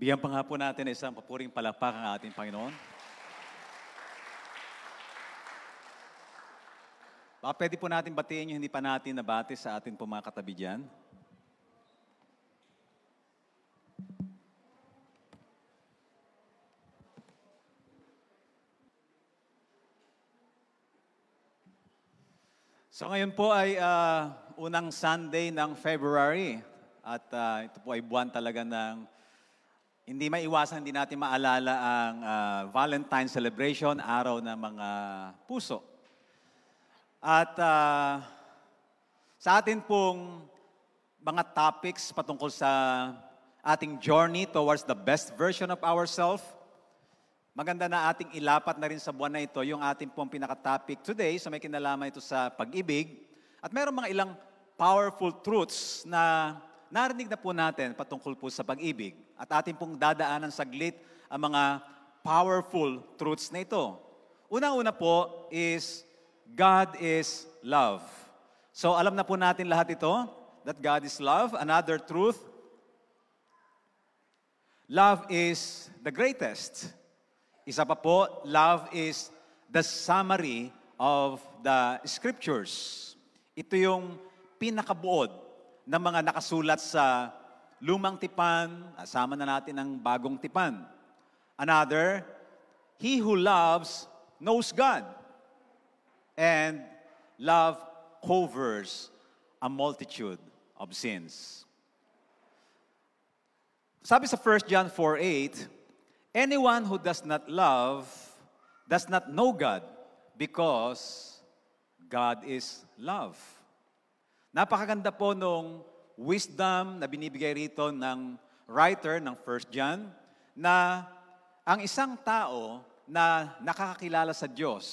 Bigyan pa nga po natin isang papuring palakpak ang ating Panginoon. Baka pwede po natin batiin yung hindi pa natin nabati sa atin po mga katabi dyan. So ngayon po ay uh, unang Sunday ng February at uh, ito po ay buwan talaga ng hindi maiwasan, hindi natin maalala ang uh, Valentine celebration, araw ng mga puso. At uh, sa atin pong mga topics patungkol sa ating journey towards the best version of ourselves, maganda na ating ilapat na rin sa buwan na ito yung ating pong pinaka-topic today. So may kinalaman ito sa pag-ibig. At meron mga ilang powerful truths na narinig na po natin patungkol po sa pag-ibig. At atin pong dadaanan saglit ang mga powerful truths na ito. Unang-una po is God is love. So alam na po natin lahat ito, that God is love. Another truth, love is the greatest. Isa pa po, love is the summary of the scriptures. Ito yung pinakabuod ng mga nakasulat sa lumang tipan, asama na natin ang bagong tipan. Another, he who loves knows God. And love covers a multitude of sins. Sabi sa 1 John 4.8, Anyone who does not love does not know God because God is love. Napakaganda po nung wisdom na binibigay rito ng writer ng 1 John na ang isang tao na nakakakilala sa Diyos,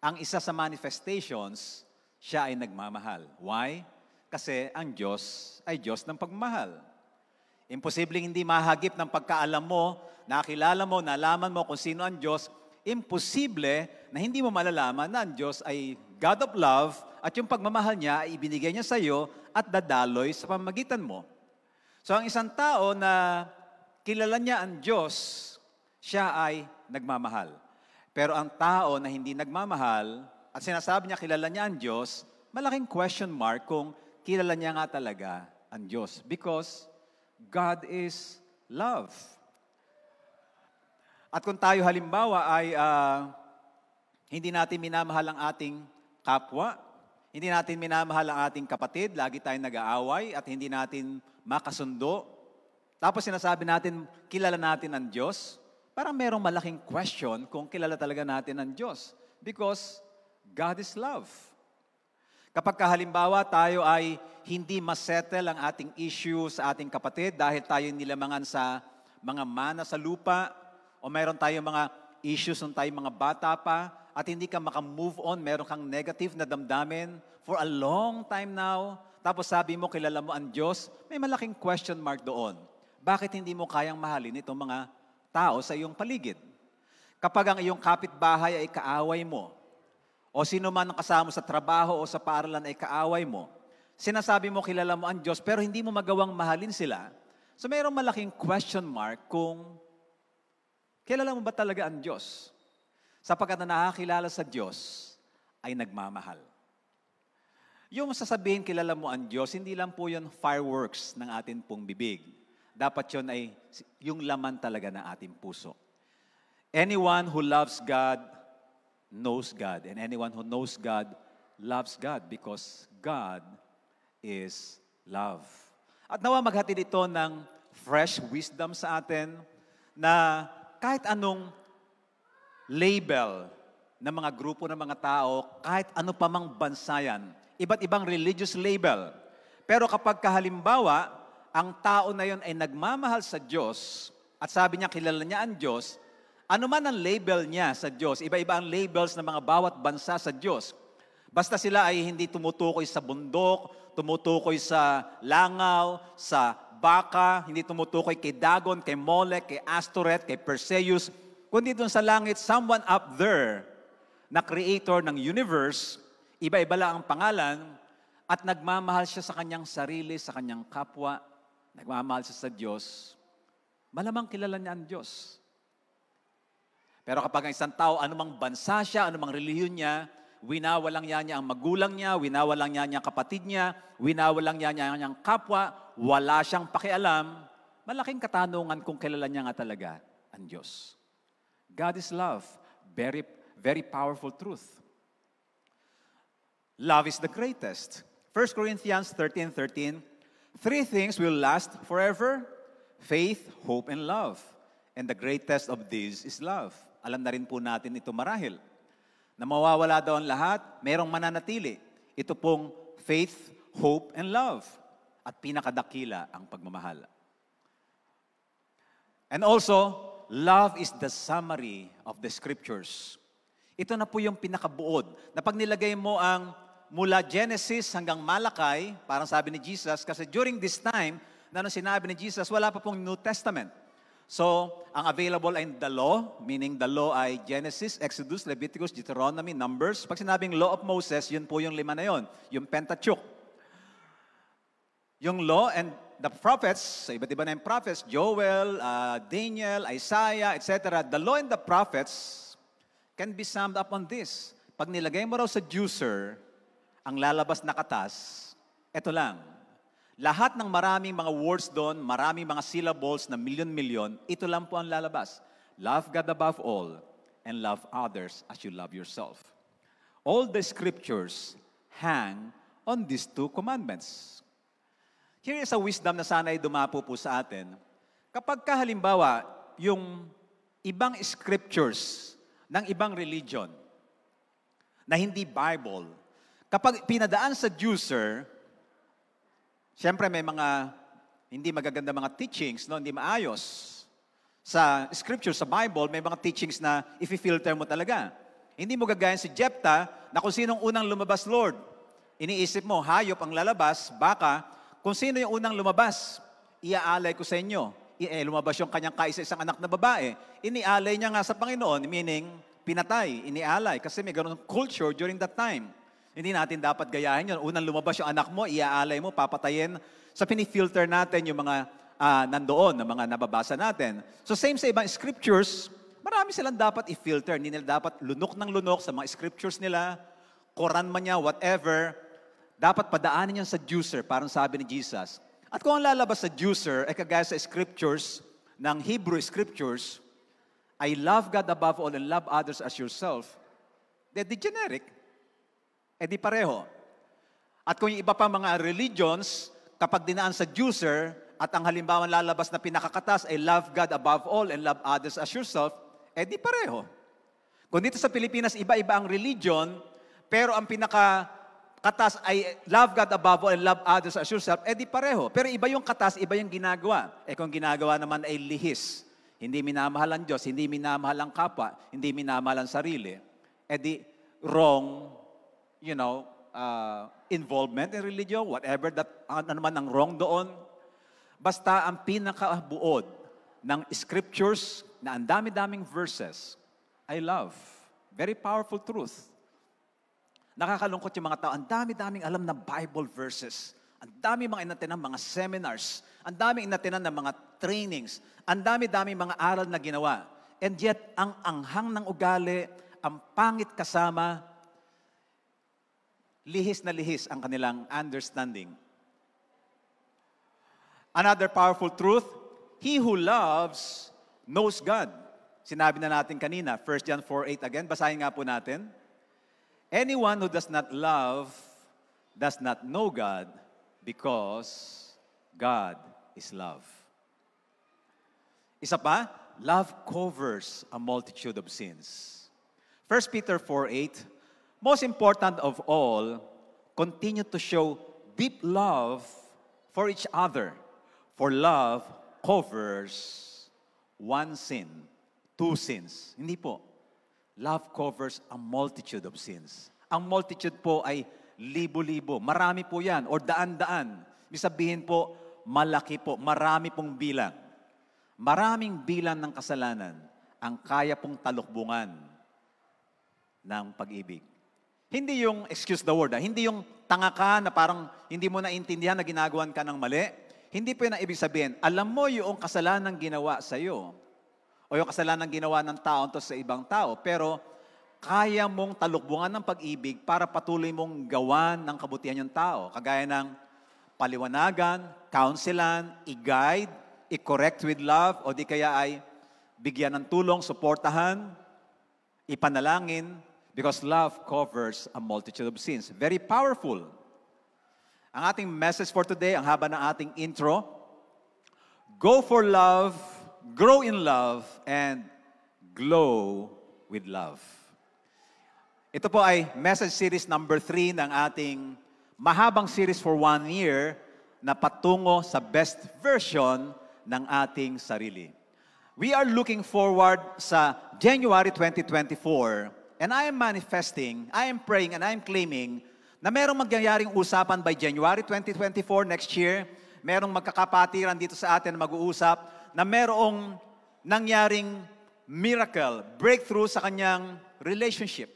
ang isa sa manifestations, siya ay nagmamahal. Why? Kasi ang Diyos ay Diyos ng pagmamahal. Imposibleng hindi mahagip ng pagkaalam mo, nakilala mo, nalaman mo kung sino ang Diyos, imposible na hindi mo malalaman na ang Diyos ay God of love, at yung pagmamahal niya ay ibinigay niya sa iyo at dadaloy sa pamagitan mo. So ang isang tao na kilala niya ang Diyos, siya ay nagmamahal. Pero ang tao na hindi nagmamahal at sinasabi niya kilala niya ang Diyos, malaking question mark kung kilala niya nga talaga ang Diyos. Because God is love. At kung tayo halimbawa ay uh, hindi natin minamahal ang ating kapwa, hindi natin minamahal ang ating kapatid, lagi tayong nag-aaway at hindi natin makasundo. Tapos sinasabi natin, kilala natin ang Diyos. Parang merong malaking question kung kilala talaga natin ang Diyos. Because God is love. Kapag halimbawa tayo ay hindi masettle ang ating issues sa ating kapatid dahil tayo nilamangan sa mga mana sa lupa o mayroon tayong mga issues nung tayo mga bata pa, at hindi ka makamove on, meron kang negative na damdamin for a long time now, tapos sabi mo kilala mo ang Diyos, may malaking question mark doon. Bakit hindi mo kayang mahalin itong mga tao sa iyong paligid? Kapag ang iyong kapitbahay ay kaaway mo, o sino man ang kasama sa trabaho o sa paaralan ay kaaway mo, sinasabi mo kilala mo ang Diyos pero hindi mo magawang mahalin sila, so mayroong malaking question mark kung kilala mo ba talaga ang Diyos? sapagkat na nakakilala sa Diyos ay nagmamahal. Yung sasabihin kilala mo ang Diyos, hindi lang po yun fireworks ng atin pong bibig. Dapat yun ay yung laman talaga ng ating puso. Anyone who loves God knows God. And anyone who knows God loves God because God is love. At nawa maghatid ito ng fresh wisdom sa atin na kahit anong label ng mga grupo ng mga tao, kahit ano pa mang bansayan. iba't ibang religious label. Pero kapag kahalimbawa, ang tao na yon ay nagmamahal sa Diyos at sabi niya kilala niya ang Diyos, ano man ang label niya sa Diyos, iba-iba ang labels ng mga bawat bansa sa Diyos. Basta sila ay hindi tumutukoy sa bundok, tumutukoy sa langaw, sa baka, hindi tumutukoy kay Dagon, kay Molek, kay Astoret, kay Perseus, kundi doon sa langit, someone up there na creator ng universe, iba-iba lang ang pangalan, at nagmamahal siya sa kanyang sarili, sa kanyang kapwa, nagmamahal siya sa Diyos, malamang kilala niya ang Diyos. Pero kapag ang isang tao, anumang bansa siya, anumang reliyon niya, winawalang niya niya ang magulang niya, winawalang niya niya ang kapatid niya, winawalang niya niya ang kapwa, wala siyang pakialam, malaking katanungan kung kilala niya nga talaga ang Diyos. God is love. Very, very powerful truth. Love is the greatest. 1 Corinthians 13 13. Three things will last forever faith, hope, and love. And the greatest of these is love. Alam na rin po natin ito marahil. Na mawawala daw ang lahat, merong mananatili. Ito pong faith, hope, and love. At pinakadakila ang pagmamahal. And also, love is the summary of the scriptures. Ito na po yung pinakabuod. Na pag nilagay mo ang mula Genesis hanggang Malakay, parang sabi ni Jesus, kasi during this time, na nung sinabi ni Jesus, wala pa pong New Testament. So, ang available ay the law, meaning the law ay Genesis, Exodus, Leviticus, Deuteronomy, Numbers. Pag sinabing law of Moses, yun po yung lima na yun, yung Pentateuch. Yung law and the prophets, sa iba't iba na yung prophets, Joel, uh, Daniel, Isaiah, etc., the law and the prophets can be summed up on this. Pag nilagay mo raw sa juicer, ang lalabas na katas, eto lang. Lahat ng maraming mga words doon, maraming mga syllables na million-million, ito lang po ang lalabas. Love God above all and love others as you love yourself. All the scriptures hang on these two commandments. Here is a wisdom na sana ay dumapo po sa atin. Kapag ka halimbawa, yung ibang scriptures ng ibang religion na hindi Bible, kapag pinadaan sa juicer, siyempre may mga hindi magaganda mga teachings, no? hindi maayos. Sa scripture, sa Bible, may mga teachings na ifi-filter mo talaga. Hindi mo gagayan si Jephthah na kung sinong unang lumabas, Lord. Iniisip mo, hayop ang lalabas, baka, kung sino yung unang lumabas, iaalay ko sa inyo. I- eh, lumabas yung kanyang kaisa-isang anak na babae. Inialay niya nga sa Panginoon, meaning pinatay, inialay. Kasi may ganun culture during that time. Hindi natin dapat gayahin yun. Unang lumabas yung anak mo, iaalay mo, papatayin. Sa so, pinifilter natin yung mga uh, nandoon, mga nababasa natin. So same sa ibang scriptures, marami silang dapat i-filter. Hindi nila dapat lunok ng lunok sa mga scriptures nila, Koran man niya, whatever. Dapat padaanin yan sa juicer, parang sabi ni Jesus. At kung ang lalabas sa juicer, ay eh, kagaya sa scriptures, ng Hebrew scriptures, I love God above all and love others as yourself, they're the generic. Eh di pareho. At kung yung iba pa mga religions, kapag dinaan sa juicer, at ang halimbawa lalabas na pinakakatas ay love God above all and love others as yourself, eh di pareho. Kung dito sa Pilipinas, iba-iba ang religion, pero ang pinaka katas ay love God above all and love others as yourself, eh di pareho. Pero iba yung katas, iba yung ginagawa. Eh kung ginagawa naman ay lihis, hindi minamahal ang Diyos, hindi minamahal ang kapwa, hindi minamahal ang sarili, eh di wrong, you know, uh, involvement in religion, whatever that, ah, ano naman ang wrong doon. Basta ang pinakabuod ng scriptures na ang dami-daming verses, I love. Very powerful truth. Nakakalungkot yung mga tao. Ang dami-daming alam na Bible verses. Ang dami mga inatinan mga seminars. Ang dami inatinan ng mga trainings. Ang dami-dami mga aral na ginawa. And yet, ang anghang ng ugali, ang pangit kasama, lihis na lihis ang kanilang understanding. Another powerful truth, he who loves knows God. Sinabi na natin kanina, 1 John 4.8 again, basahin nga po natin. Anyone who does not love does not know God because God is love. Isa pa, love covers a multitude of sins. 1 Peter 4.8, most important of all, continue to show deep love for each other. For love covers one sin, two sins. Hindi po love covers a multitude of sins. Ang multitude po ay libo-libo. Marami po yan, or daan-daan. Ibig sabihin po, malaki po, marami pong bilang. Maraming bilang ng kasalanan ang kaya pong talukbungan ng pag-ibig. Hindi yung, excuse the word, ha? Ah. hindi yung tanga ka na parang hindi mo naintindihan na ginagawan ka ng mali. Hindi po yun ibig sabihin. Alam mo yung kasalanan ginawa sa'yo, o yung kasalanan ginawa ng tao to sa ibang tao. Pero kaya mong talukbungan ng pag-ibig para patuloy mong gawan ng kabutihan yung tao. Kagaya ng paliwanagan, counselan, i-guide, i-correct with love, o di kaya ay bigyan ng tulong, suportahan, ipanalangin, because love covers a multitude of sins. Very powerful. Ang ating message for today, ang haba ng ating intro, Go for love grow in love, and glow with love. Ito po ay message series number 3 ng ating mahabang series for one year na patungo sa best version ng ating sarili. We are looking forward sa January 2024 and I am manifesting, I am praying, and I am claiming na merong magyayaring usapan by January 2024 next year merong magkakapatiran dito sa atin na mag-uusap na merong nangyaring miracle, breakthrough sa kanyang relationship,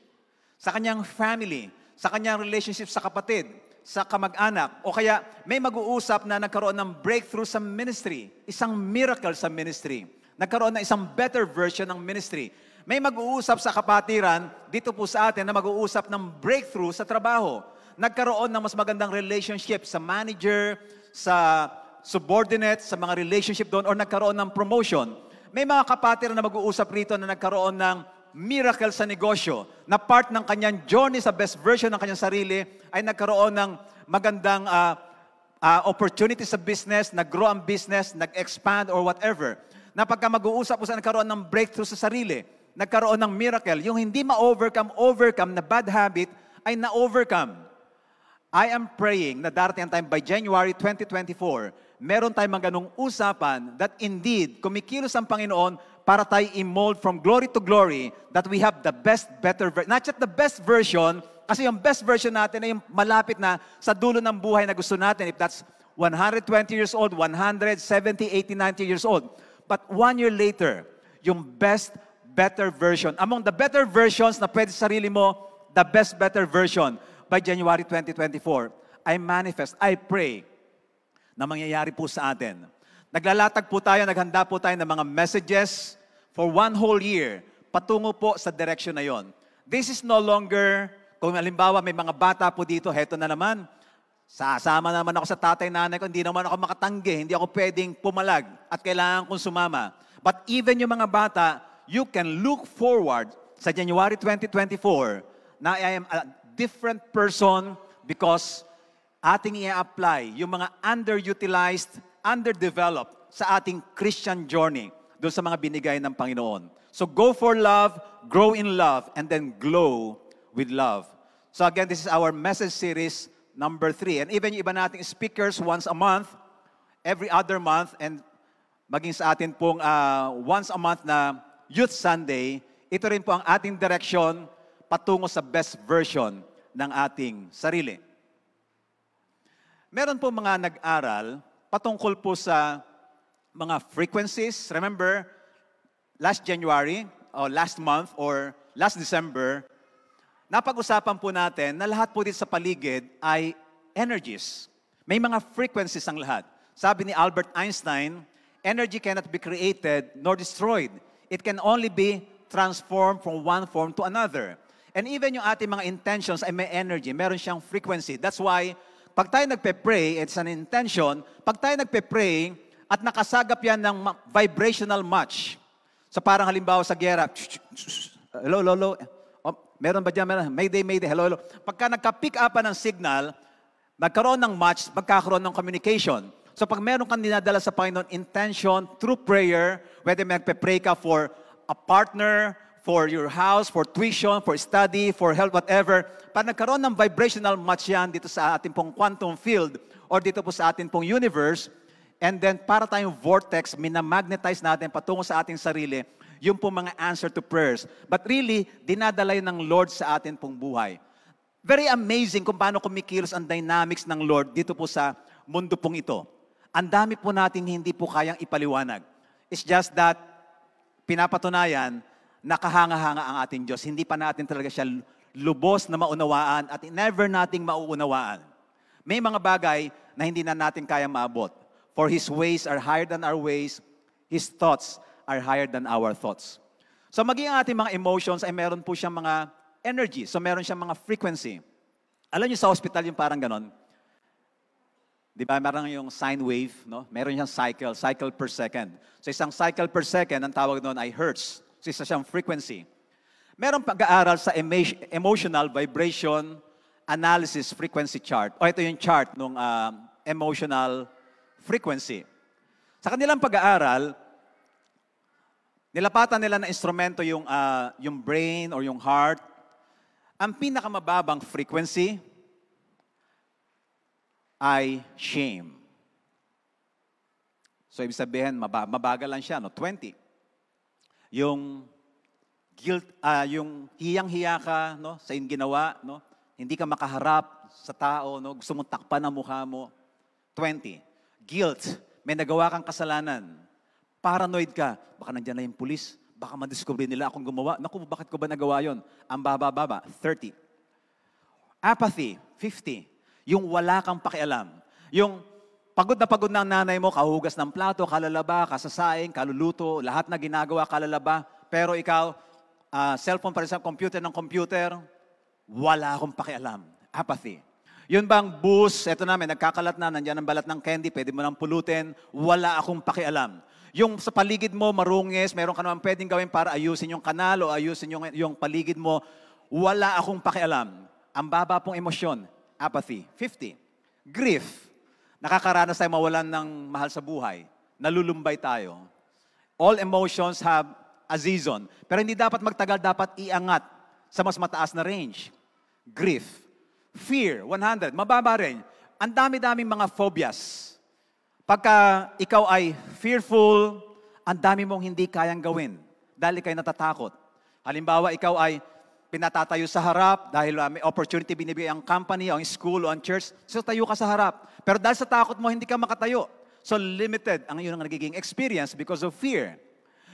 sa kanyang family, sa kanyang relationship sa kapatid, sa kamag-anak, o kaya may mag-uusap na nagkaroon ng breakthrough sa ministry, isang miracle sa ministry, nagkaroon ng isang better version ng ministry. May mag-uusap sa kapatiran, dito po sa atin, na mag-uusap ng breakthrough sa trabaho. Nagkaroon ng mas magandang relationship sa manager, sa subordinates, sa mga relationship doon, or nagkaroon ng promotion. May mga kapatid na mag-uusap rito na nagkaroon ng miracle sa negosyo, na part ng kanyang journey sa best version ng kanyang sarili, ay nagkaroon ng magandang uh, uh, opportunity sa business, nag-grow ang business, nag-expand or whatever. Na pagka mag-uusap, po sa nagkaroon ng breakthrough sa sarili, nagkaroon ng miracle, yung hindi ma-overcome, overcome na bad habit, ay na-overcome. I am praying na darating ang time by January 2024, meron tayong mga ganong usapan that indeed, kumikilos ang Panginoon para tayo i-mold from glory to glory that we have the best, better version. Not just the best version, kasi yung best version natin ay yung malapit na sa dulo ng buhay na gusto natin. If that's 120 years old, 170, 80, 90 years old. But one year later, yung best, better version. Among the better versions na pwede sarili mo, the best, better version by January 2024, I manifest, I pray na mangyayari po sa atin. Naglalatag po tayo, naghanda po tayo ng mga messages for one whole year patungo po sa direction na yon. This is no longer, kung alimbawa may mga bata po dito, heto na naman, sasama naman ako sa tatay nanay ko, hindi naman ako makatanggi, hindi ako pwedeng pumalag at kailangan kong sumama. But even yung mga bata, you can look forward sa January 2024 na I am uh, different person because ating i-apply yung mga underutilized, underdeveloped sa ating Christian journey doon sa mga binigay ng Panginoon. So go for love, grow in love, and then glow with love. So again, this is our message series number three. And even yung iba nating speakers once a month, every other month, and maging sa atin pong uh, once a month na Youth Sunday, ito rin po ang ating direction patungo sa best version ng ating sarili. Meron po mga nag-aral patungkol po sa mga frequencies. Remember, last January, or last month, or last December, napag-usapan po natin na lahat po dito sa paligid ay energies. May mga frequencies ang lahat. Sabi ni Albert Einstein, energy cannot be created nor destroyed. It can only be transformed from one form to another. And even yung ating mga intentions ay may energy, meron siyang frequency. That's why, pag tayo nagpe-pray, it's an intention, pag tayo nagpe-pray, at nakasagap yan ng vibrational match. Sa so parang halimbawa sa gera, hello, hello, hello. Oh, meron ba dyan? Meron. Mayday, mayday, hello, hello. Pagka nagka-pick up ng signal, nagkaroon ng match, magkakaroon ng communication. So pag meron kang dinadala sa Panginoon, intention, through prayer, whether magpe-pray ka for a partner, for your house, for tuition, for study, for health, whatever. Para nagkaroon ng vibrational match yan dito sa ating pong quantum field or dito po sa ating pong universe. And then para tayong vortex, minamagnetize natin patungo sa ating sarili yung pong mga answer to prayers. But really, dinadala yun ng Lord sa atin pong buhay. Very amazing kung paano kumikilos ang dynamics ng Lord dito po sa mundo pong ito. Ang dami po nating hindi po kayang ipaliwanag. It's just that pinapatunayan nakahanga-hanga ang ating Diyos. Hindi pa natin talaga siya lubos na maunawaan at never nating mauunawaan. May mga bagay na hindi na natin kaya maabot. For His ways are higher than our ways, His thoughts are higher than our thoughts. So maging ang ating mga emotions ay meron po siyang mga energy. So meron siyang mga frequency. Alam niyo sa hospital yung parang ganon. Di ba? Meron yung sine wave, no? Meron siyang cycle, cycle per second. So isang cycle per second, ang tawag doon ay hertz isa siyang frequency. Meron pag-aaral sa emotional vibration analysis frequency chart. O ito yung chart ng uh, um, emotional frequency. Sa kanilang pag-aaral, nilapatan nila ng instrumento yung, uh, yung brain or yung heart. Ang pinakamababang frequency ay shame. So, ibig sabihin, mab- mabagal lang siya, no? 20 yung guilt, uh, yung hiyang-hiya ka no, sa in ginawa, no? hindi ka makaharap sa tao, no? gusto mong takpan ang mukha mo. 20. Guilt. May nagawa kang kasalanan. Paranoid ka. Baka nandiyan na yung pulis. Baka madiscover nila akong gumawa. Naku, bakit ko ba nagawa yon? Ang baba-baba. 30. Apathy. 50. Yung wala kang pakialam. Yung Pagod na pagod na ang nanay mo, kahugas ng plato, kalalaba, kasasaing, kaluluto, lahat na ginagawa, kalalaba. Pero ikaw, uh, cellphone pa rin sa computer ng computer, wala akong pakialam. Apathy. Yun bang bus, eto namin, nagkakalat na, nandiyan ang balat ng candy, pwede mo nang pulutin, wala akong pakialam. Yung sa paligid mo, marungis, meron ka naman pwedeng gawin para ayusin yung kanal o ayusin yung, yung paligid mo, wala akong pakialam. Ang baba pong emosyon, apathy. 50. Grief nakakaranas tayo mawalan ng mahal sa buhay. Nalulumbay tayo. All emotions have a season. Pero hindi dapat magtagal, dapat iangat sa mas mataas na range. Grief. Fear, 100. Mababa rin. Ang dami-daming mga phobias. Pagka ikaw ay fearful, ang dami mong hindi kayang gawin dahil kayo natatakot. Halimbawa, ikaw ay pinatatayo sa harap dahil um, may opportunity binibigay ang company, ang school, o ang church. So tayo ka sa harap. Pero dahil sa takot mo, hindi ka makatayo. So limited ang iyong nagiging experience because of fear.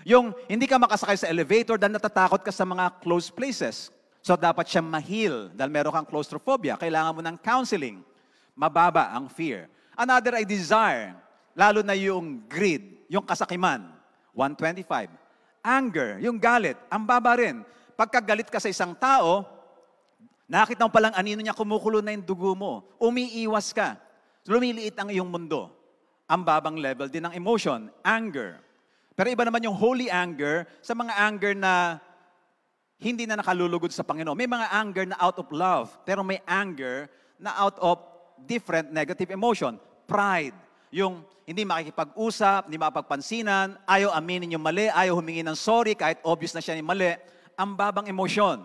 Yung hindi ka makasakay sa elevator dahil natatakot ka sa mga closed places. So dapat siya mahil dahil meron kang claustrophobia. Kailangan mo ng counseling. Mababa ang fear. Another ay desire. Lalo na yung greed, yung kasakiman. 125. Anger, yung galit, ang baba rin pagkagalit ka sa isang tao, nakita mo palang anino niya, kumukulo na yung dugo mo. Umiiwas ka. Lumiliit ang iyong mundo. Ang babang level din ng emotion, anger. Pero iba naman yung holy anger sa mga anger na hindi na nakalulugod sa Panginoon. May mga anger na out of love, pero may anger na out of different negative emotion. Pride. Yung hindi makikipag-usap, hindi mapagpansinan, ayaw aminin yung mali, ayaw humingi ng sorry kahit obvious na siya yung mali ang babang emosyon.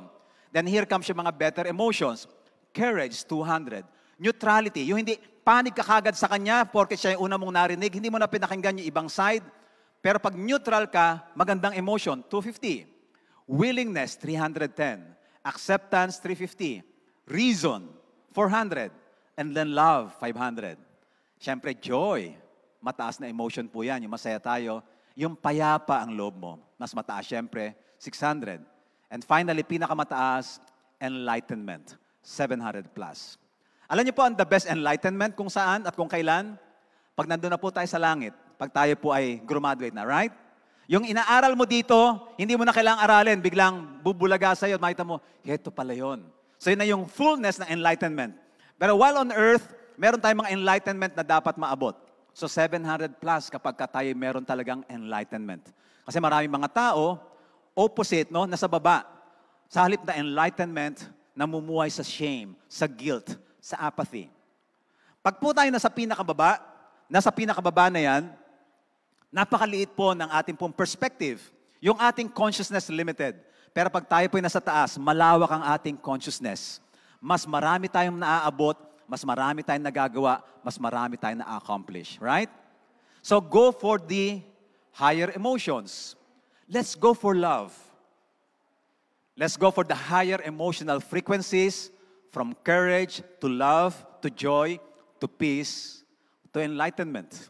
Then here comes yung mga better emotions. Courage, 200. Neutrality, yung hindi panig ka kagad sa kanya porque siya yung una mong narinig, hindi mo na pinakinggan yung ibang side. Pero pag neutral ka, magandang emotion, 250. Willingness, 310. Acceptance, 350. Reason, 400. And then love, 500. Siyempre, joy. Mataas na emotion po yan. Yung masaya tayo. Yung payapa ang loob mo. Mas mataas, siyempre, 600. And finally, pinakamataas, enlightenment, 700 plus. Alam niyo po ang the best enlightenment kung saan at kung kailan? Pag nandun na po tayo sa langit, pag tayo po ay graduate na, right? Yung inaaral mo dito, hindi mo na kailangang aralin, biglang bubulaga sa'yo at makita mo, heto pala yon. So yun na yung fullness ng enlightenment. Pero while on earth, meron tayong mga enlightenment na dapat maabot. So 700 plus kapag ka tayo meron talagang enlightenment. Kasi maraming mga tao, opposite, no? Nasa baba. Sa halip na enlightenment, namumuhay sa shame, sa guilt, sa apathy. Pag po tayo nasa pinakababa, nasa pinakababa na yan, napakaliit po ng ating pong perspective. Yung ating consciousness limited. Pero pag tayo po ay nasa taas, malawak ang ating consciousness. Mas marami tayong naaabot, mas marami tayong nagagawa, mas marami tayong na-accomplish. Right? So go for the higher emotions. Let's go for love. Let's go for the higher emotional frequencies from courage to love to joy to peace to enlightenment.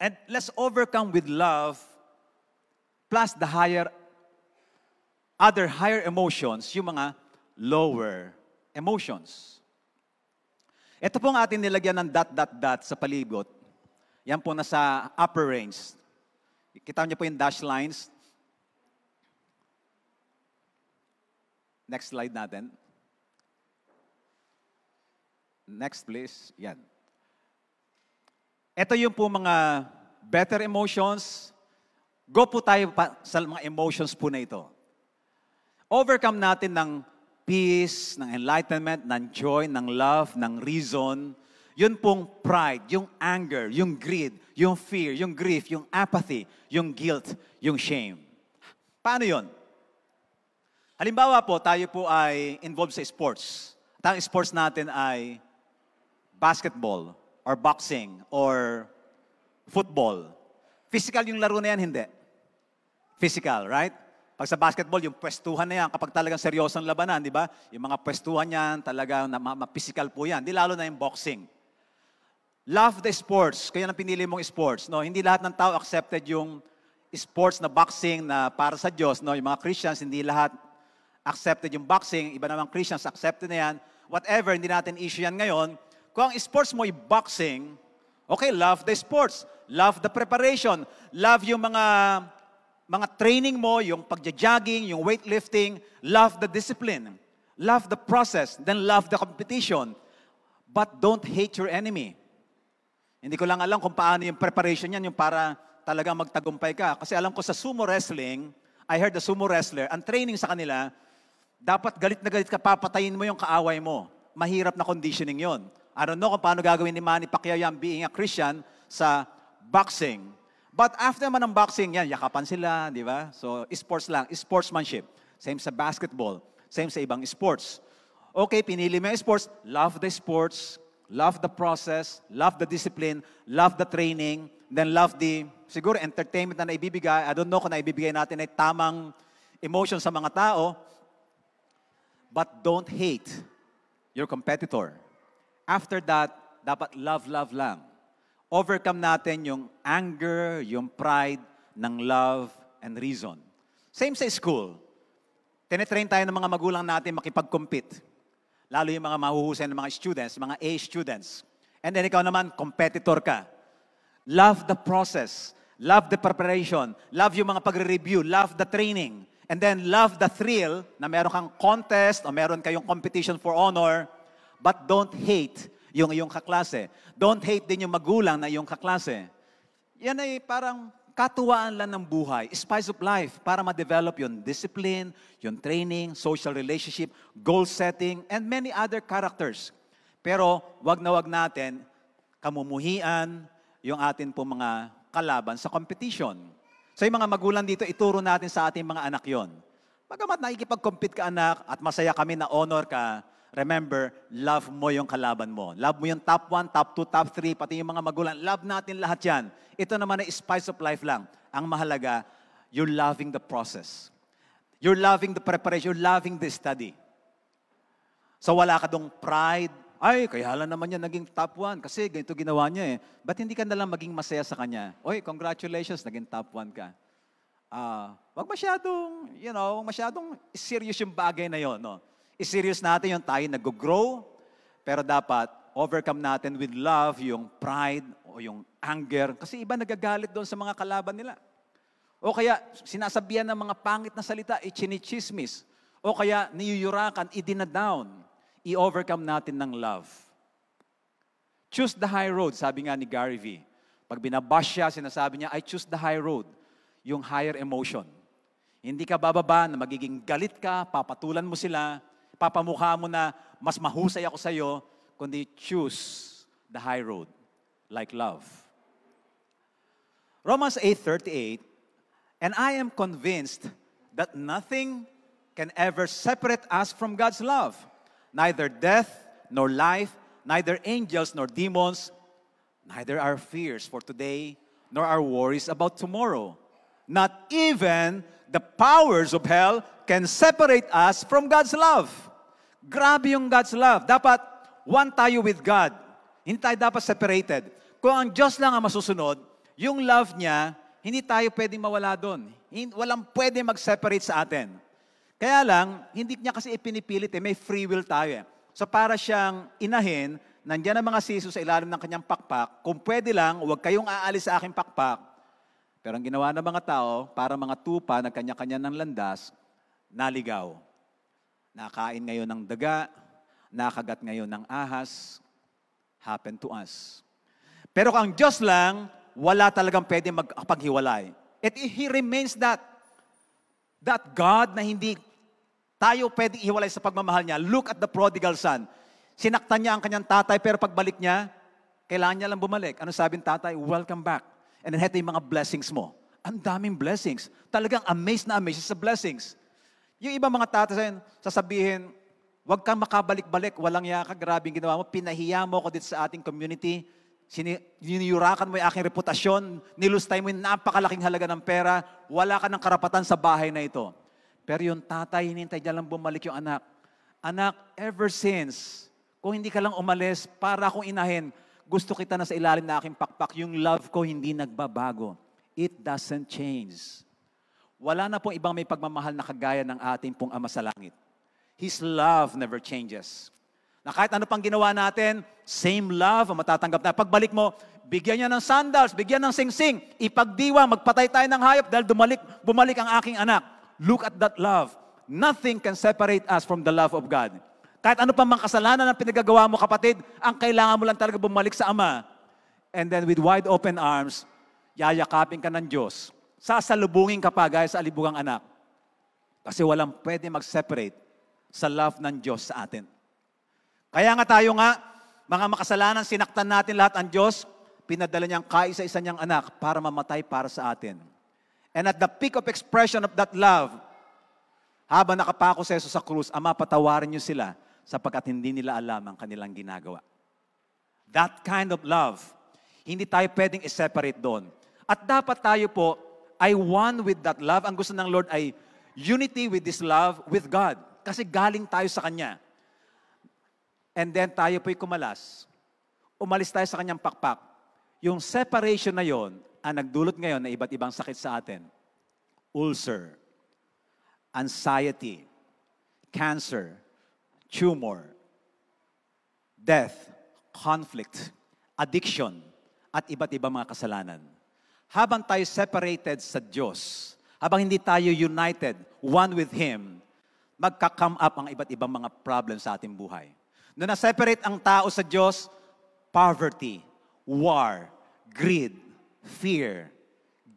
And let's overcome with love plus the higher other higher emotions, yung mga lower emotions. Ito pong atin nilagyan ng dot, dot, dot sa palibot. Yan po nasa upper range. Kita niyo po yung dash lines. Next slide natin. Next please. Yan. Ito yung po mga better emotions. Go po tayo pa sa mga emotions po na ito. Overcome natin ng peace, ng enlightenment, ng joy, ng love, ng reason, yun pong pride, yung anger, yung greed, yung fear, yung grief, yung apathy, yung guilt, yung shame. Paano yun? Halimbawa po, tayo po ay involved sa sports. At ang sports natin ay basketball, or boxing, or football. Physical yung laro na yan, hindi. Physical, right? Pag sa basketball, yung pwestuhan na yan, kapag talagang seryosong labanan, di ba? Yung mga pwestuhan yan, talagang na, ma, physical po yan. Di lalo na yung boxing. Love the sports. Kaya na pinili mong sports. No? Hindi lahat ng tao accepted yung sports na boxing na para sa Diyos. No? Yung mga Christians, hindi lahat accepted yung boxing. Iba namang Christians, accepted na yan. Whatever, hindi natin issue yan ngayon. Kung ang sports mo ay boxing, okay, love the sports. Love the preparation. Love yung mga mga training mo, yung pagja-jogging, yung weightlifting, love the discipline, love the process, then love the competition. But don't hate your enemy. Hindi ko lang alam kung paano yung preparation niyan, yung para talaga magtagumpay ka. Kasi alam ko sa sumo wrestling, I heard the sumo wrestler, ang training sa kanila, dapat galit na galit ka, papatayin mo yung kaaway mo. Mahirap na conditioning yon. I don't know kung paano gagawin ni Manny Pacquiao yan being a Christian sa boxing. But after man ng boxing, yan, yakapan sila, di ba? So, sports lang, sportsmanship. Same sa basketball, same sa ibang sports. Okay, pinili mo yung sports, love the sports, love the process, love the discipline, love the training, then love the, siguro, entertainment na naibibigay. I don't know kung naibibigay natin ay tamang emotion sa mga tao. But don't hate your competitor. After that, dapat love, love lang. Overcome natin yung anger, yung pride, ng love and reason. Same sa school. Tinetrain tayo ng mga magulang natin makipag-compete. Lalo yung mga mahuhusay ng mga students, mga A students. And then ikaw naman, competitor ka. Love the process. Love the preparation. Love yung mga pagre-review. Love the training. And then love the thrill na meron kang contest o meron kayong competition for honor. But don't hate yung iyong kaklase. Don't hate din yung magulang na iyong kaklase. Yan ay parang katuwaan lang ng buhay, spice of life, para ma-develop yung discipline, yung training, social relationship, goal setting, and many other characters. Pero wag na wag natin kamumuhian yung atin po mga kalaban sa competition. So yung mga magulang dito, ituro natin sa ating mga anak yon. Magamat na ikipag compete ka anak at masaya kami na honor ka, remember, love mo yung kalaban mo. Love mo yung top 1, top 2, top 3, pati yung mga magulang. Love natin lahat yan. Ito naman ay spice of life lang. Ang mahalaga, you're loving the process. You're loving the preparation. You're loving the study. So wala ka dong pride. Ay, kaya lang naman yan naging top 1 kasi ganito ginawa niya eh. Ba't hindi ka nalang maging masaya sa kanya? Oy, congratulations, naging top 1 ka. Ah, uh, wag masyadong, you know, masyadong serious yung bagay na yon, no? I-serious natin yung tayo nag-grow, pero dapat overcome natin with love yung pride o yung anger. Kasi iba nagagalit doon sa mga kalaban nila. O kaya sinasabihan ng mga pangit na salita, ichinichismis. O kaya niyuyurakan, idinadown. I-overcome natin ng love. Choose the high road, sabi nga ni Gary Vee. Pag binabash siya, sinasabi niya, I choose the high road, yung higher emotion. Hindi ka bababa na magiging galit ka, papatulan mo sila, Papamukha mo na mas mahusay ako sa iyo, kundi choose the high road, like love. Romans 8.38, And I am convinced that nothing can ever separate us from God's love. Neither death nor life, neither angels nor demons, neither our fears for today, nor our worries about tomorrow. Not even the powers of hell can separate us from God's love. Grabe yung God's love. Dapat one tayo with God. Hindi tayo dapat separated. Kung ang Diyos lang ang masusunod, yung love niya, hindi tayo pwedeng mawala doon. Walang pwede mag-separate sa atin. Kaya lang, hindi niya kasi ipinipilit eh. May free will tayo eh. So para siyang inahin, nandiyan ang mga siso sa ilalim ng kanyang pakpak. Kung pwede lang, huwag kayong aalis sa aking pakpak pero ang ginawa ng mga tao, para mga tupa na kanya-kanya ng landas, naligaw. Nakain ngayon ng daga, nakagat ngayon ng ahas, happen to us. Pero ang Diyos lang, wala talagang pwede magpaghiwalay. At He remains that. That God na hindi tayo pwedeng ihiwalay sa pagmamahal niya. Look at the prodigal son. Sinaktan niya ang kanyang tatay, pero pagbalik niya, kailangan niya lang bumalik. Ano sabi ng tatay? Welcome back. And then heto yung mga blessings mo. Ang daming blessings. Talagang amazed na amazed sa blessings. Yung iba mga ay sasabihin, huwag kang makabalik-balik, walang yaka, grabe yung ginawa mo, pinahiya mo ako dito sa ating community, siniyurakan mo yung aking reputasyon, nilustay mo yung napakalaking halaga ng pera, wala ka ng karapatan sa bahay na ito. Pero yung tatay, hinintay niya lang bumalik yung anak. Anak, ever since, kung hindi ka lang umalis, para akong inahin, gusto kita na sa ilalim ng aking pakpak, yung love ko hindi nagbabago. It doesn't change. Wala na pong ibang may pagmamahal na kagaya ng ating pong Ama sa Langit. His love never changes. Na kahit ano pang ginawa natin, same love ang matatanggap na. Pagbalik mo, bigyan niya ng sandals, bigyan ng singsing, ipagdiwa, magpatay tayo ng hayop dahil dumalik, bumalik ang aking anak. Look at that love. Nothing can separate us from the love of God. Kahit ano pa mang kasalanan ang pinagagawa mo, kapatid, ang kailangan mo lang talaga bumalik sa Ama. And then with wide open arms, yayakapin ka ng Diyos. Sasalubungin ka pa, guys, sa alibugang anak. Kasi walang pwede mag-separate sa love ng Diyos sa atin. Kaya nga tayo nga, mga makasalanan, sinaktan natin lahat ang Diyos, pinadala niyang kaisa-isa niyang anak para mamatay para sa atin. And at the peak of expression of that love, habang nakapako sa Jesus sa krus, Ama, patawarin niyo sila sapagkat hindi nila alam ang kanilang ginagawa. That kind of love, hindi tayo pwedeng i-separate doon. At dapat tayo po ay one with that love. Ang gusto ng Lord ay unity with this love with God. Kasi galing tayo sa Kanya. And then tayo po'y kumalas. Umalis tayo sa Kanyang pakpak. Yung separation na yon ang nagdulot ngayon na iba't ibang sakit sa atin. Ulcer, anxiety, cancer, tumor, death, conflict, addiction, at iba't ibang mga kasalanan. Habang tayo separated sa Diyos, habang hindi tayo united, one with Him, magka-come up ang iba't ibang mga problem sa ating buhay. Noon na-separate ang tao sa Diyos, poverty, war, greed, fear,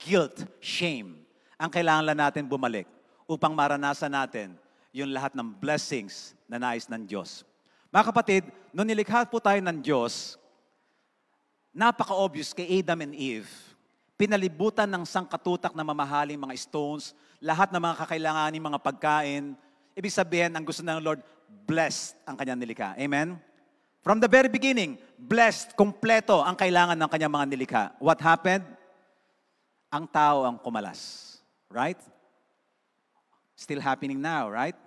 guilt, shame, ang kailangan lang natin bumalik upang maranasan natin yung lahat ng blessings na nais ng Diyos. Mga kapatid, nung nilikha po tayo ng Diyos, napaka-obvious kay Adam and Eve, pinalibutan ng sangkatutak na mamahaling mga stones, lahat ng mga kakailanganin, mga pagkain. Ibig sabihin, ang gusto ng Lord, blessed ang kanyang nilikha. Amen? From the very beginning, blessed, kompleto ang kailangan ng kanyang mga nilikha. What happened? Ang tao ang kumalas. Right? Still happening now, right?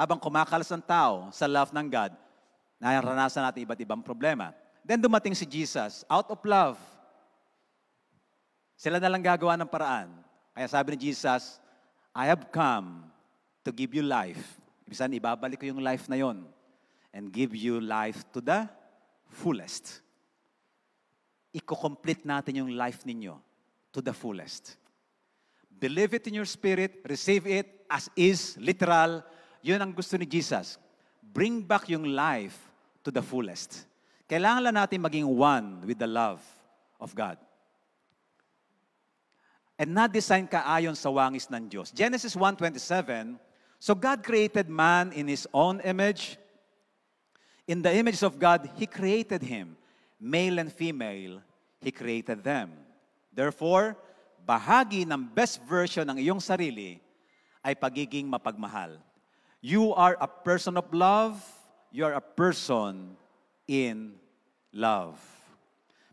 habang kumakalas ng tao sa love ng God, naranasan natin iba't ibang problema. Then dumating si Jesus, out of love. Sila na lang gagawa ng paraan. Kaya sabi ni Jesus, I have come to give you life. Ibig ibabalik ko yung life na yon and give you life to the fullest. Iko-complete natin yung life ninyo to the fullest. Believe it in your spirit, receive it as is, literal, yun ang gusto ni Jesus. Bring back yung life to the fullest. Kailangan lang natin maging one with the love of God. And na-design kaayon sa wangis ng Diyos. Genesis 1.27, So God created man in His own image. In the image of God, He created him. Male and female, He created them. Therefore, bahagi ng best version ng iyong sarili ay pagiging mapagmahal. You are a person of love. You are a person in love.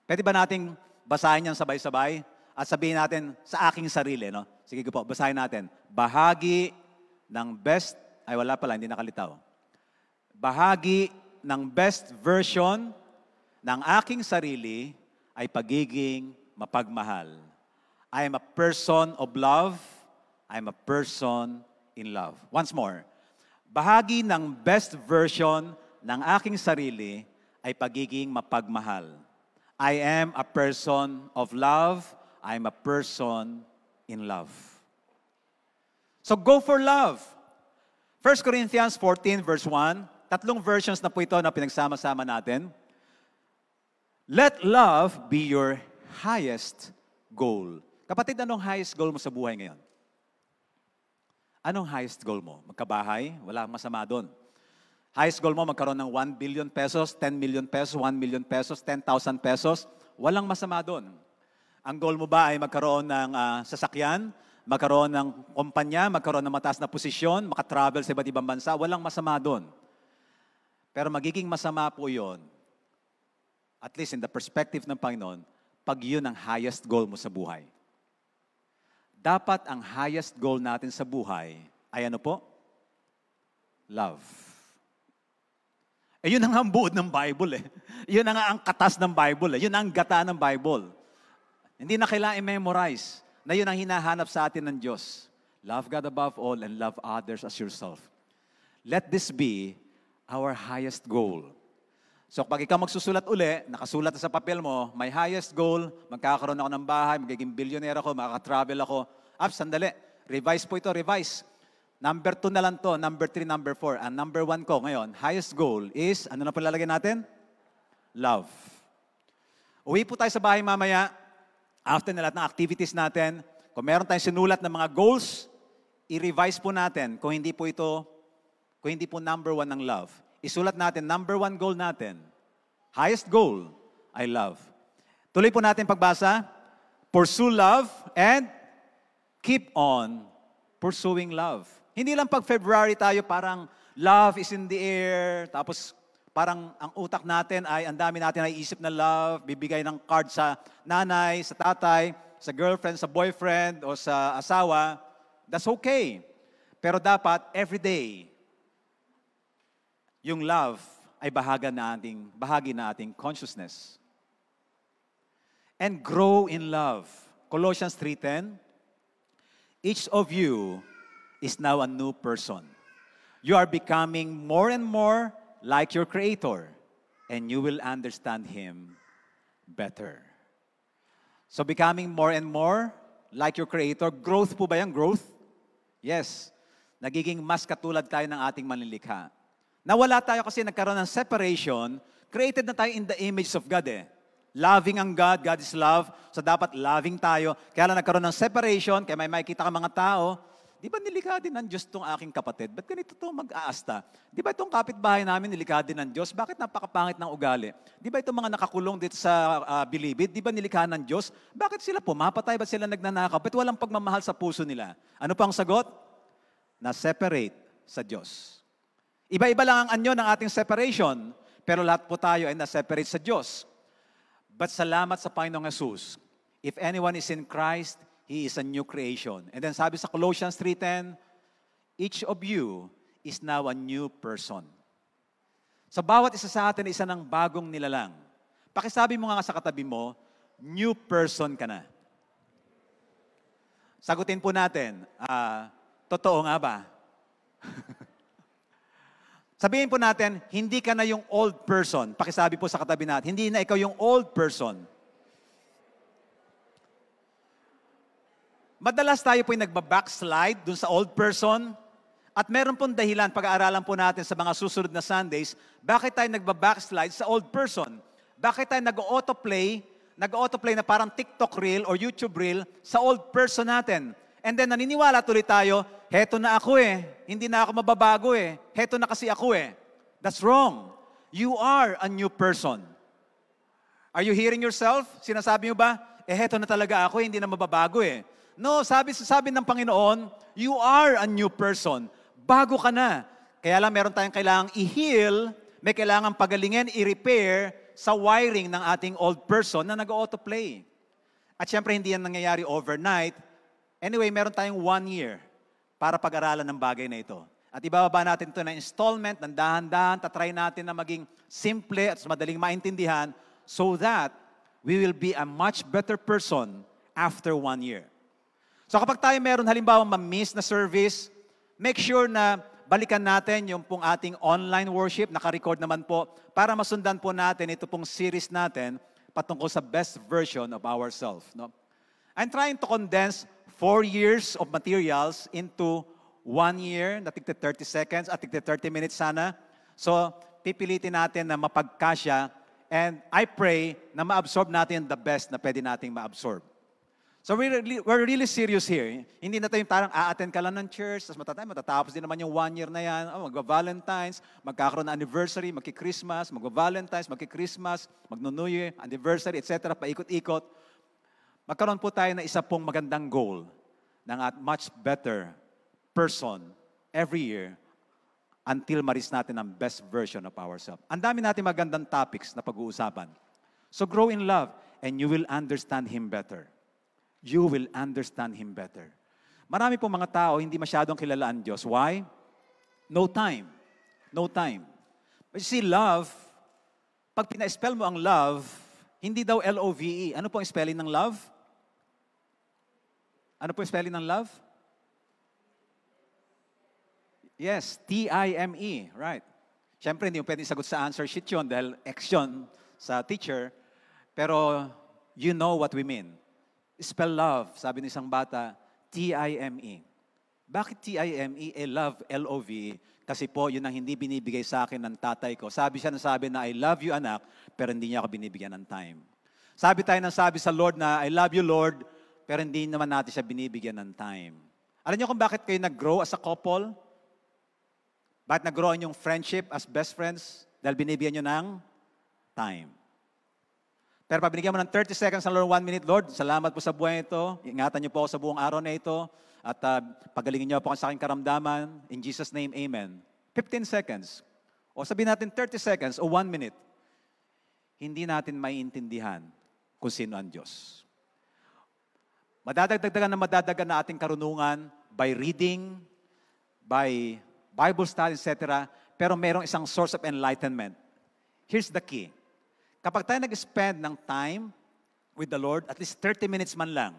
Pwede ba nating basahin yan sabay-sabay? At sabihin natin sa aking sarili, no? Sige po, basahin natin. Bahagi ng best, ay wala pala, hindi nakalitaw. Bahagi ng best version ng aking sarili ay pagiging mapagmahal. I am a person of love. I am a person in love. Once more. Bahagi ng best version ng aking sarili ay pagiging mapagmahal. I am a person of love. I am a person in love. So go for love. 1 Corinthians 14 verse 1, tatlong versions na po ito na pinagsama-sama natin. Let love be your highest goal. Kapatid, anong highest goal mo sa buhay ngayon? Anong highest goal mo? Magkabahay? Wala masama doon. Highest goal mo, magkaroon ng 1 billion pesos, 10 million pesos, 1 million pesos, 10,000 pesos. Walang masama doon. Ang goal mo ba ay magkaroon ng uh, sasakyan, magkaroon ng kumpanya, magkaroon ng mataas na posisyon, makatravel sa iba't ibang bansa? Walang masama doon. Pero magiging masama po yon, at least in the perspective ng Panginoon, pag yun ang highest goal mo sa buhay dapat ang highest goal natin sa buhay ay ano po? Love. Eh, yun ang buod ng Bible eh. Yun ang, ang katas ng Bible eh. Yun ang gata ng Bible. Hindi na kailangan i-memorize na yun ang hinahanap sa atin ng Diyos. Love God above all and love others as yourself. Let this be our highest goal. So pag ikaw magsusulat uli, nakasulat na sa papel mo, my highest goal, magkakaroon ako ng bahay, magiging billionaire ako, makaka-travel ako. Ah, sandali. Revise po ito, revise. Number two na lang to, number three, number four. Ang number one ko ngayon, highest goal is, ano na po lalagay natin? Love. Uwi po tayo sa bahay mamaya, after na lahat ng activities natin, kung meron tayong sinulat ng mga goals, i-revise po natin kung hindi po ito, kung hindi po number one ng love isulat natin, number one goal natin, highest goal, I love. Tuloy po natin pagbasa. Pursue love and keep on pursuing love. Hindi lang pag February tayo parang love is in the air, tapos parang ang utak natin ay ang dami natin ay isip na love, bibigay ng card sa nanay, sa tatay, sa girlfriend, sa boyfriend, o sa asawa. That's okay. Pero dapat every day, yung love ay bahaga na ating, bahagi na ating consciousness. And grow in love. Colossians 3.10, Each of you is now a new person. You are becoming more and more like your Creator, and you will understand Him better. So becoming more and more like your Creator, growth po ba yan? Growth? Yes. Nagiging mas katulad tayo ng ating manlilikha. Nawala tayo kasi nagkaroon ng separation. Created na tayo in the image of God eh. Loving ang God, God is love. So dapat loving tayo. Kaya lang nagkaroon ng separation, kaya may makikita ka mga tao, di ba nilikha din ng Diyos tong aking kapatid? Ba't ganito to mag-aasta? Di ba itong kapitbahay namin nilikha din ng Diyos? Bakit napakapangit ng ugali? Di ba itong mga nakakulong dito sa uh, bilibid? Di ba nilikha ng Diyos? Bakit sila pumapatay? Ba't sila nagnanakaw? Ba't walang pagmamahal sa puso nila? Ano pa ang sagot? Na-separate sa Diyos. Iba-iba lang ang anyo ng ating separation, pero lahat po tayo ay na-separate sa Diyos. But salamat sa Panginoong Jesus. If anyone is in Christ, he is a new creation. And then sabi sa Colossians 3.10, each of you is now a new person. Sa bawat isa sa atin, isa ng bagong nilalang. Pakisabi mo nga sa katabi mo, new person ka na. Sagutin po natin, uh, totoo nga ba? Sabihin po natin, hindi ka na yung old person. Pakisabi po sa katabi natin, hindi na ikaw yung old person. Madalas tayo po yung nagbabackslide dun sa old person. At meron pong dahilan, pag-aaralan po natin sa mga susunod na Sundays, bakit tayo nagbabackslide sa old person? Bakit tayo nag-autoplay, nag-autoplay na parang TikTok reel or YouTube reel sa old person natin? And then naniniwala tuloy tayo heto na ako eh. Hindi na ako mababago eh. Heto na kasi ako eh. That's wrong. You are a new person. Are you hearing yourself? Sinasabi mo ba, eh heto na talaga ako, eh. hindi na mababago eh. No, sabi, sabi ng Panginoon, you are a new person. Bago ka na. Kaya lang meron tayong kailangang i-heal, may kailangan pagalingin, i-repair sa wiring ng ating old person na nag-autoplay. At syempre, hindi yan nangyayari overnight. Anyway, meron tayong one year para pag-aralan ng bagay na ito. At ibababa natin ito na installment, ng dahan-dahan, tatry natin na maging simple at madaling maintindihan so that we will be a much better person after one year. So kapag tayo meron halimbawa ma-miss na service, make sure na balikan natin yung pong ating online worship, nakarecord naman po, para masundan po natin ito pong series natin patungkol sa best version of ourselves. No? I'm trying to condense four years of materials into one year, na tigta 30 seconds at tigta 30 minutes sana. So, pipilitin natin na mapagkasya and I pray na maabsorb natin the best na pwede nating maabsorb. So we're really, we're really serious here. Hindi na tayo parang a-attend ka lang ng church, tapos matatay, matatapos din naman yung one year na yan. Oh, magva-Valentines, magkakaroon na anniversary, magki-Christmas, magva-Valentines, magki-Christmas, magno-New Year, anniversary, etc. Paikot-ikot magkaroon po tayo na isa pong magandang goal ng at much better person every year until maris natin ang best version of ourselves. Ang dami natin magandang topics na pag-uusapan. So grow in love and you will understand Him better. You will understand Him better. Marami pong mga tao hindi masyadong kilala ang Diyos. Why? No time. No time. But you see, love, pag pina-spell mo ang love, hindi daw L-O-V-E. Ano po ang spelling ng love? Ano po yung spelling ng love? Yes, T-I-M-E, right. Siyempre, hindi mo pwedeng sagot sa answer sheet yun dahil X yun sa teacher. Pero you know what we mean. Spell love, sabi ng isang bata, T-I-M-E. Bakit T-I-M-E? Eh, love, L-O-V. E. Kasi po, yun ang hindi binibigay sa akin ng tatay ko. Sabi siya na sabi na, I love you, anak, pero hindi niya ako binibigyan ng time. Sabi tayo ng sabi sa Lord na, I love you, Lord, pero hindi naman natin siya binibigyan ng time. Alam niyo kung bakit kayo nag-grow as a couple? Bakit nag-grow ang friendship as best friends? Dahil binibigyan niyo ng time. Pero pabinigyan mo ng 30 seconds ng Lord, 1 minute, Lord, salamat po sa buhay ito. Ingatan niyo po ako sa buong araw na ito. At uh, pagalingin niyo po sa aking karamdaman. In Jesus' name, Amen. 15 seconds. O sabihin natin 30 seconds o 1 minute. Hindi natin maiintindihan kung sino ang Diyos. Madadagdagan na madadagan na ating karunungan by reading, by Bible study, etc. Pero merong isang source of enlightenment. Here's the key. Kapag tayo nag-spend ng time with the Lord, at least 30 minutes man lang.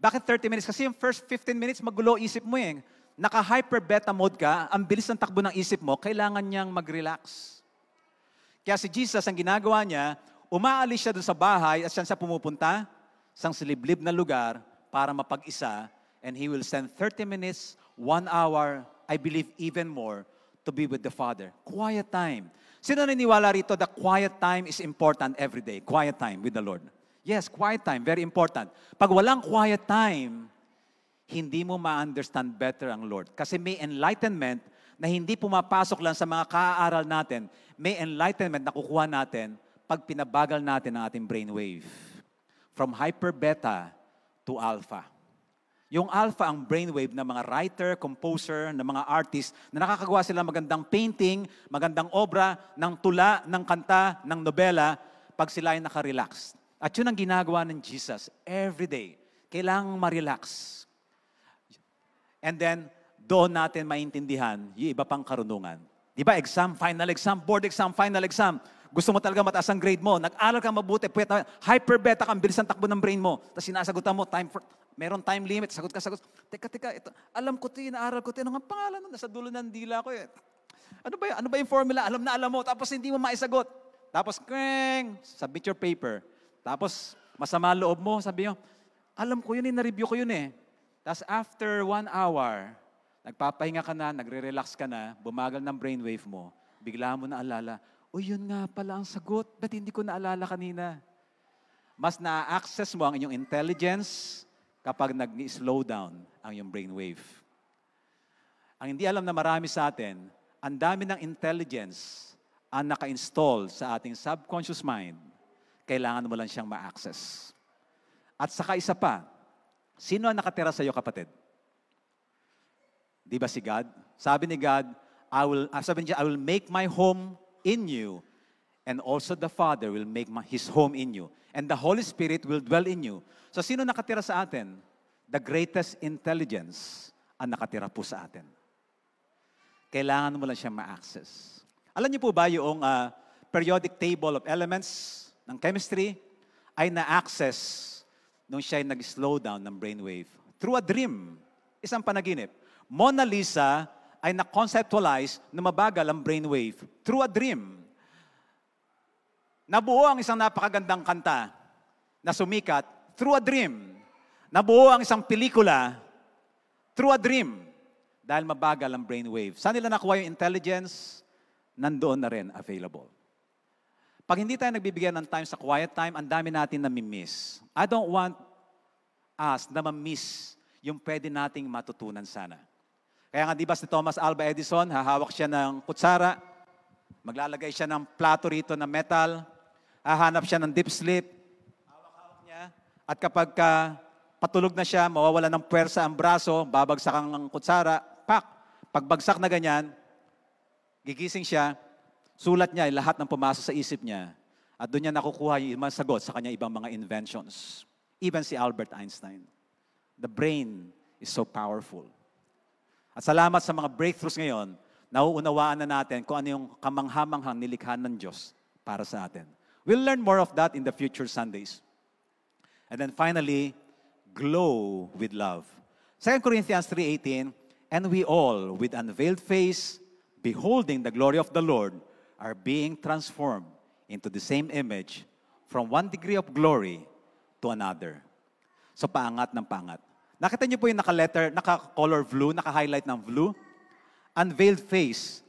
Bakit 30 minutes? Kasi yung first 15 minutes, magulo isip mo eh. Naka-hyper beta mode ka, ang bilis ng takbo ng isip mo, kailangan niyang mag-relax. Kaya si Jesus, ang ginagawa niya, umaalis siya doon sa bahay at saan siya pumupunta? isang siliblib na lugar para mapag-isa and he will spend 30 minutes, one hour, I believe even more, to be with the Father. Quiet time. Sino naniniwala rito that quiet time is important every day? Quiet time with the Lord. Yes, quiet time, very important. Pag walang quiet time, hindi mo ma-understand better ang Lord. Kasi may enlightenment na hindi pumapasok lang sa mga kaaral natin. May enlightenment na kukuha natin pag pinabagal natin ang ating brainwave from hyper beta to alpha. Yung alpha ang brainwave ng mga writer, composer, ng mga artist na nakakagawa sila magandang painting, magandang obra, ng tula, ng kanta, ng nobela, pag sila ay nakarelax. At yun ang ginagawa ng Jesus every day. Kailangang ma-relax. And then, doon natin maintindihan yung iba pang karunungan. Di ba, exam, final exam, board exam, final exam gusto mo talaga mataas ang grade mo, nag-aral ka mabuti, pwede na, hyperbeta ka, bilis ang takbo ng brain mo. Tapos sinasagutan mo, time for, meron time limit, sagot ka, sagot. Teka, teka, ito, alam ko ito, inaaral eh. ko ito. Eh. Ano nga pangalan nun? Nasa dulo ng dila ko eh. Ano ba, yun? ano ba yung formula? Alam na alam mo, tapos hindi mo maisagot. Tapos, kring, submit your paper. Tapos, masama loob mo, sabi mo, alam ko yun eh, na-review ko yun eh. Tapos after one hour, nagpapahinga ka na, nagre-relax ka na, bumagal ng brainwave mo, bigla mo na alala, o yun nga pala ang sagot. Ba't hindi ko naalala kanina? Mas na-access mo ang inyong intelligence kapag nag-slow down ang iyong brainwave. Ang hindi alam na marami sa atin, ang dami ng intelligence ang naka-install sa ating subconscious mind. Kailangan mo lang siyang ma-access. At saka isa pa, sino ang nakatira sa iyo kapatid? Di ba si God? Sabi ni God, I will, ah, sabi niya, I will make my home in you, and also the Father will make His home in you. And the Holy Spirit will dwell in you. So sino nakatira sa atin? The greatest intelligence ang nakatira po sa atin. Kailangan mo lang siya ma-access. Alam niyo po ba yung uh, periodic table of elements ng chemistry ay na-access nung siya ay nag-slow down ng brainwave through a dream, isang panaginip. Mona Lisa ay na-conceptualize na mabagal ang brainwave through a dream. Nabuo ang isang napakagandang kanta na sumikat through a dream. Nabuo ang isang pelikula through a dream dahil mabagal ang brainwave. Saan nila nakuha yung intelligence? Nandoon na rin available. Pag hindi tayo nagbibigyan ng time sa quiet time, ang dami natin nami-miss. I don't want us na ma-miss yung pwede nating matutunan sana. Kaya nga 'di ba si Thomas Alba Edison, hahawak siya ng kutsara, maglalagay siya ng plato rito na metal, hahanap siya ng deep sleep, hawak-hawak niya, at kapag ka patulog na siya, mawawala ng puwersa ang braso, babagsak ang kutsara, pak! Pagbagsak na ganyan, gigising siya, sulat niya lahat ng pumasa sa isip niya. At doon niya nakukuha yung mga sagot sa kanya ibang mga inventions. Even si Albert Einstein. The brain is so powerful. At salamat sa mga breakthroughs ngayon, nauunawaan na natin kung ano yung kamanghamanghang nilikha ng Diyos para sa atin. We'll learn more of that in the future Sundays. And then finally, glow with love. 2 Corinthians 3.18, And we all, with unveiled face, beholding the glory of the Lord, are being transformed into the same image from one degree of glory to another. So paangat ng pangat. Nakita niyo po yung naka-letter, naka-color blue, naka-highlight ng blue? Unveiled face,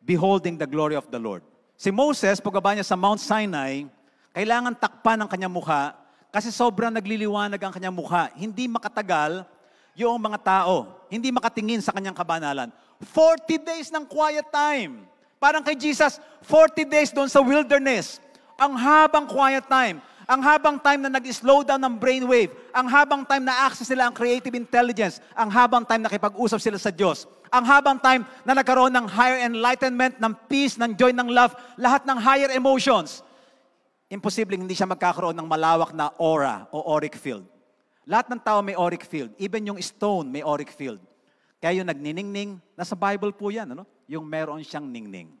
beholding the glory of the Lord. Si Moses, pagbaba niya sa Mount Sinai, kailangan takpan ang kanyang mukha kasi sobrang nagliliwanag ang kanyang mukha. Hindi makatagal yung mga tao. Hindi makatingin sa kanyang kabanalan. 40 days ng quiet time. Parang kay Jesus, 40 days doon sa wilderness. Ang habang quiet time. Ang habang time na nag-slow down ng brainwave, ang habang time na access nila ang creative intelligence, ang habang time nakipag-usap sila sa Diyos, ang habang time na nagkaroon ng higher enlightenment, ng peace, ng joy, ng love, lahat ng higher emotions, imposible hindi siya magkakaroon ng malawak na aura o auric field. Lahat ng tao may auric field. Even yung stone may auric field. Kaya yung nagniningning, nasa Bible po yan, ano? yung meron siyang ningning.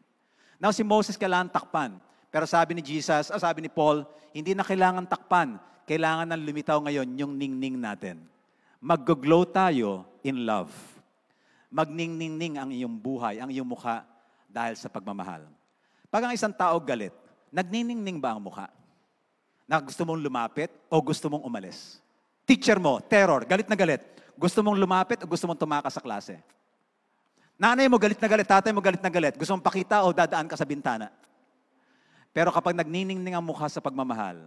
Now, si Moses kailangan takpan. Pero sabi ni Jesus, ah, sabi ni Paul, hindi na kailangan takpan. Kailangan ng lumitaw ngayon yung ningning natin. Mag-glow tayo in love. Magningning ang iyong buhay, ang iyong mukha dahil sa pagmamahal. Pag ang isang tao galit, nagniningning ba ang mukha? Na gusto mong lumapit o gusto mong umalis? Teacher mo, terror, galit na galit. Gusto mong lumapit o gusto mong tumakas sa klase? Nanay mo galit na galit, tatay mo galit na galit. Gusto mong pakita o dadaan ka sa bintana? Pero kapag nagniningning ang mukha sa pagmamahal,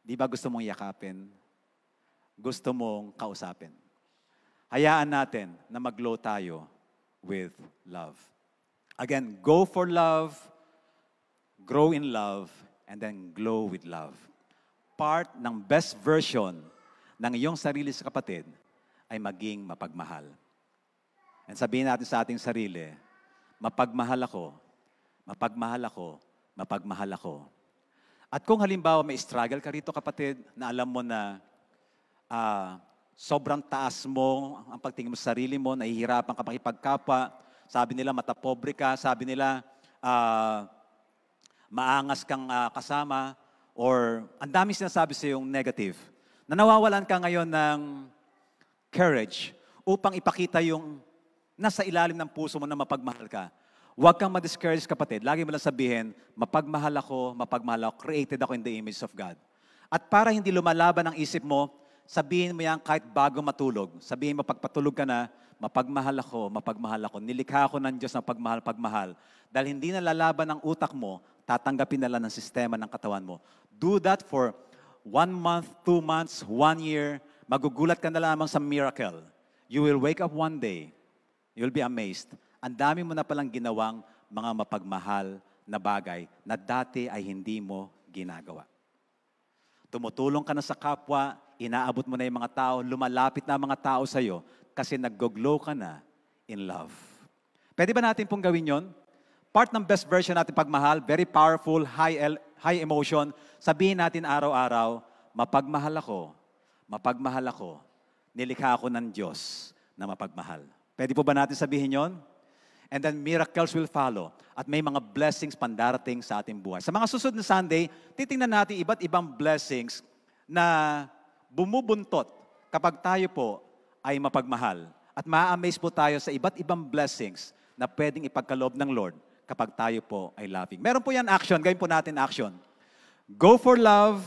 di ba gusto mong yakapin? Gusto mong kausapin? Hayaan natin na maglow tayo with love. Again, go for love, grow in love, and then glow with love. Part ng best version ng iyong sarili sa kapatid ay maging mapagmahal. And sabihin natin sa ating sarili, mapagmahal ako, mapagmahal ako mapagmahal ako. At kung halimbawa may struggle ka rito kapatid, na alam mo na uh, sobrang taas mo, ang pagtingin mo sa sarili mo, nahihirapan ka makipagkapa, sabi nila matapobre ka, sabi nila uh, maangas kang uh, kasama, or ang dami sinasabi sa yung negative, na nawawalan ka ngayon ng courage upang ipakita yung nasa ilalim ng puso mo na mapagmahal ka. Huwag kang ma-discourage kapatid. Lagi mo lang sabihin, mapagmahal ako, mapagmahal ako, created ako in the image of God. At para hindi lumalaban ang isip mo, sabihin mo yan kahit bago matulog. Sabihin mo, pagpatulog ka na, mapagmahal ako, mapagmahal ako. Nilikha ako ng Diyos na pagmahal, pagmahal. Dahil hindi na lalaban ang utak mo, tatanggapin na lang ng sistema ng katawan mo. Do that for one month, two months, one year. Magugulat ka na lamang sa miracle. You will wake up one day. You'll be amazed ang dami mo na palang ginawang mga mapagmahal na bagay na dati ay hindi mo ginagawa. Tumutulong ka na sa kapwa, inaabot mo na yung mga tao, lumalapit na ang mga tao sa iyo kasi glow ka na in love. Pwede ba natin pong gawin yon? Part ng best version natin pagmahal, very powerful, high, el- high emotion. Sabihin natin araw-araw, mapagmahal ako, mapagmahal ako, nilikha ako ng Diyos na mapagmahal. Pwede po ba natin sabihin yon? and then miracles will follow. At may mga blessings pandarating sa ating buhay. Sa mga susunod na Sunday, titingnan natin iba't ibang blessings na bumubuntot kapag tayo po ay mapagmahal. At maa-amaze po tayo sa iba't ibang blessings na pwedeng ipagkaloob ng Lord kapag tayo po ay loving. Meron po yan action. Gawin po natin action. Go for love,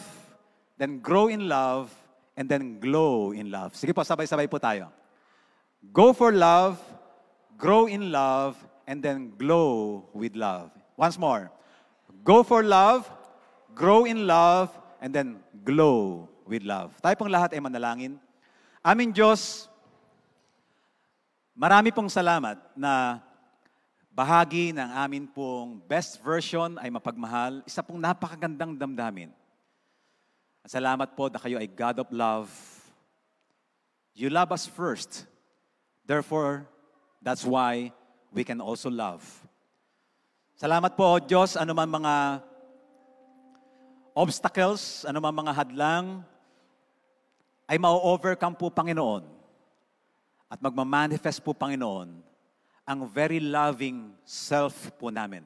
then grow in love, and then glow in love. Sige po, sabay-sabay po tayo. Go for love, grow in love, and then glow with love. Once more. Go for love, grow in love, and then glow with love. Tayo pong lahat ay manalangin. Aming Diyos, marami pong salamat na bahagi ng amin pong best version ay mapagmahal. Isa pong napakagandang damdamin. salamat po na kayo ay God of love. You love us first. Therefore, That's why we can also love. Salamat po, o Diyos, anuman mga obstacles, anuman mga hadlang, ay ma-overcome po, Panginoon. At magmamanifest po, Panginoon, ang very loving self po namin.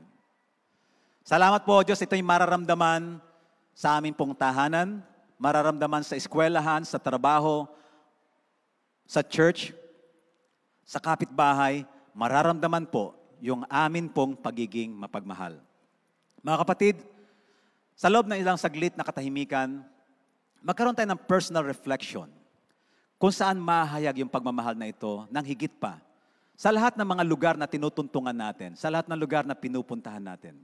Salamat po, o Diyos, ito'y mararamdaman sa aming pong tahanan, mararamdaman sa eskwelahan, sa trabaho, sa church, sa kapitbahay, mararamdaman po yung amin pong pagiging mapagmahal. Mga kapatid, sa loob ng ilang saglit na katahimikan, magkaroon tayo ng personal reflection kung saan mahayag yung pagmamahal na ito ng higit pa sa lahat ng mga lugar na tinutuntungan natin, sa lahat ng lugar na pinupuntahan natin.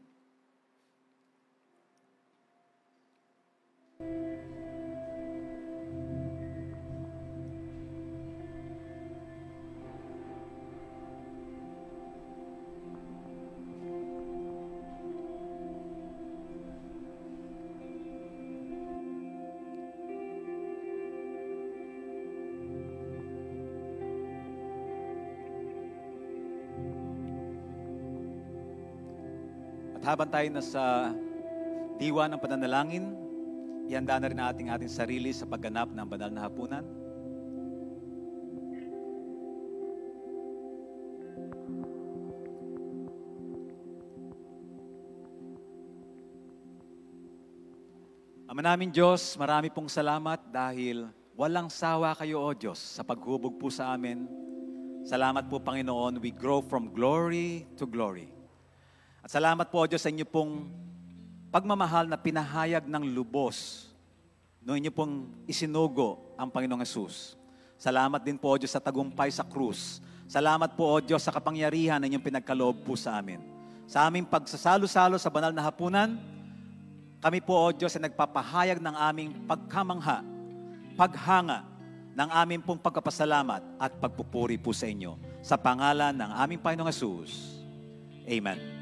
habang tayo nasa diwa ng pananalangin, ihanda na rin natin ating sarili sa pagganap ng banal na hapunan. Ama namin Diyos, marami pong salamat dahil walang sawa kayo, O Diyos, sa paghubog po sa amin. Salamat po, Panginoon. We grow from glory to glory. At salamat po, Diyos, sa inyo pong pagmamahal na pinahayag ng lubos no inyo pong isinugo ang Panginoong Yesus. Salamat din po, Diyos, sa tagumpay sa krus. Salamat po, O Diyos, sa kapangyarihan na inyong pinagkaloob po sa amin. Sa aming pagsasalo-salo sa banal na hapunan, kami po, O Diyos, ay nagpapahayag ng aming pagkamangha, paghanga ng aming pong pagkapasalamat at pagpupuri po sa inyo. Sa pangalan ng aming Panginoong Yesus. Amen.